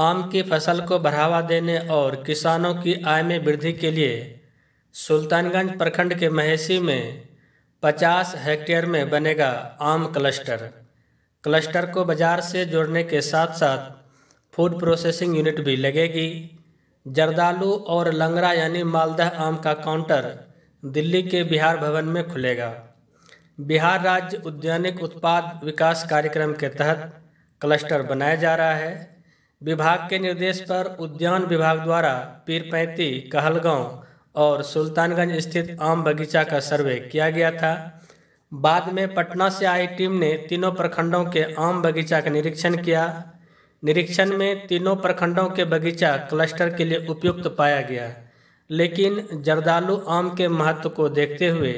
आम की फसल को बढ़ावा देने और किसानों की आय में वृद्धि के लिए सुल्तानगंज प्रखंड के महेशी में 50 हेक्टेयर में बनेगा आम क्लस्टर क्लस्टर को बाजार से जोड़ने के साथ साथ फूड प्रोसेसिंग यूनिट भी लगेगी जर्दालू और लंगरा यानी मालदह आम का काउंटर दिल्ली के बिहार भवन में खुलेगा बिहार राज्य उद्यानिक उत्पाद विकास कार्यक्रम के तहत क्लस्टर बनाया जा रहा है विभाग के निर्देश पर उद्यान विभाग द्वारा पीरपैंती कहलगांव और सुल्तानगंज स्थित आम बगीचा का सर्वे किया गया था बाद में पटना से आई टीम ने तीनों प्रखंडों के आम बगीचा का निरीक्षण किया निरीक्षण में तीनों प्रखंडों के बगीचा क्लस्टर के लिए उपयुक्त पाया गया लेकिन जरदालू आम के महत्व को देखते हुए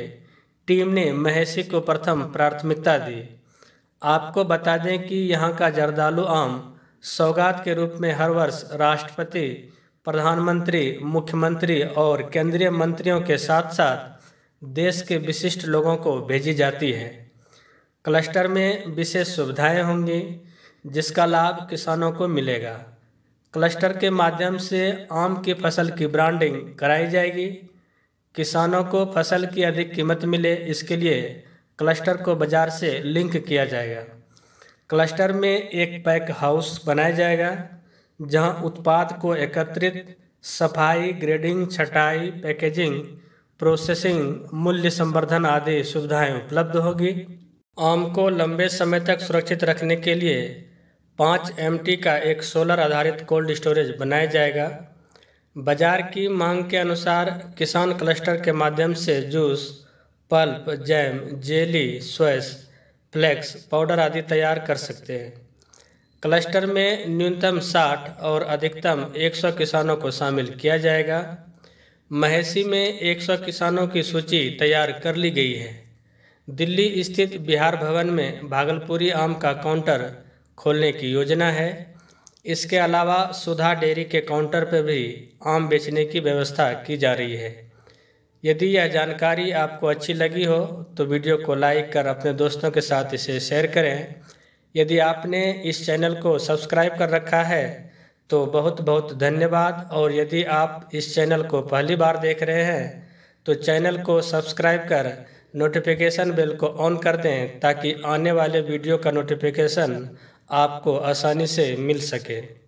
टीम ने महेशी को प्रथम प्राथमिकता दी आपको बता दें कि यहाँ का जरदालू आम सौगात के रूप में हर वर्ष राष्ट्रपति प्रधानमंत्री मुख्यमंत्री और केंद्रीय मंत्रियों के साथ साथ देश के विशिष्ट लोगों को भेजी जाती है क्लस्टर में विशेष सुविधाएं होंगी जिसका लाभ किसानों को मिलेगा क्लस्टर के माध्यम से आम की फसल की ब्रांडिंग कराई जाएगी किसानों को फसल की अधिक कीमत मिले इसके लिए क्लस्टर को बाजार से लिंक किया जाएगा क्लस्टर में एक पैक हाउस बनाया जाएगा जहां उत्पाद को एकत्रित सफाई ग्रेडिंग छटाई पैकेजिंग प्रोसेसिंग मूल्य संवर्धन आदि सुविधाएं उपलब्ध होगी आम को लंबे समय तक सुरक्षित रखने के लिए पाँच एम का एक सोलर आधारित कोल्ड स्टोरेज बनाया जाएगा बाजार की मांग के अनुसार किसान क्लस्टर के माध्यम से जूस पल्प जैम जेली स्वेस फ्लैक्स पाउडर आदि तैयार कर सकते हैं क्लस्टर में न्यूनतम 60 और अधिकतम 100 किसानों को शामिल किया जाएगा महेशी में 100 किसानों की सूची तैयार कर ली गई है दिल्ली स्थित बिहार भवन में भागलपुरी आम का काउंटर खोलने की योजना है इसके अलावा सुधा डेयरी के काउंटर पर भी आम बेचने की व्यवस्था की जा रही है यदि यह जानकारी आपको अच्छी लगी हो तो वीडियो को लाइक कर अपने दोस्तों के साथ इसे शेयर करें यदि आपने इस चैनल को सब्सक्राइब कर रखा है तो बहुत बहुत धन्यवाद और यदि आप इस चैनल को पहली बार देख रहे हैं तो चैनल को सब्सक्राइब कर नोटिफिकेशन बेल को ऑन कर दें ताकि आने वाले वीडियो का नोटिफिकेशन आपको आसानी से मिल सके